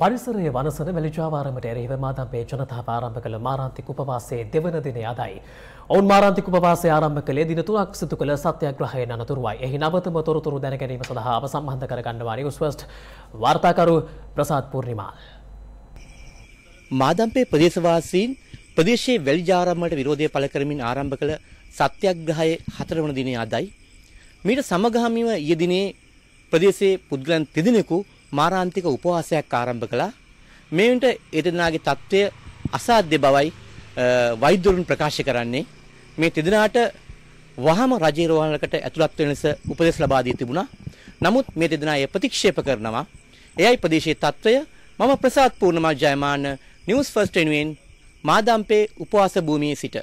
පරිසරය වනසන වැලිජාවාරමට එරෙහිව මාදම්පේ ජනතාව ආරම්භ කළ මාරාන්තික උපවාසයේ දෙවන දිනය අදයි. ඔවුන් මාරාන්තික උපවාසය ආරම්භ කළේ දින තුනක් සිදු කළ සත්‍යාග්‍රහය අනතුරුවයි. එහි නවතම තොරතුරු දැන ගැනීම සඳහා අප සම්බන්ධ කරගන්නවා නිවුස් ෆස්ට් වාර්තාකරු ප්‍රසාද් පූර්ණිමා. මාදම්පේ ප්‍රදේශවාසීන් ප්‍රදේශයේ වැලිජාරමට විරෝධය පළ කරමින් ආරම්භ කළ සත්‍යාග්‍රහයේ හතරවන දිනය අදයි. මීට සමගාමීව ඊයේ දිනේ ප්‍රදේශයේ පුද්ගලයන් තිදෙනෙකු මාරාන්තික උපවාසයක් ආරම්භ කළා. මේ වින්ට එදෙනාගේ తත්වය අසාධ්‍ය බවයි වෛද්‍යවරුන් ප්‍රකාශ කරන්නේ. මේ තෙදෙනාට වහම රජේ රෝහලකට ඇතුළත් වෙන ලෙස උපදෙස් ලබා දී තිබුණා. නමුත් මේ තෙදෙනා ඒ ප්‍රතික්ෂේප කරනවා. එයයි ප්‍රදේශයේ తත්වය මම ප්‍රසාද් පූර්ණමල් ජයමාන නිවුස් ෆස්ට් වෙනුවෙන් මාදම්පේ උපවාස භූමියේ සිට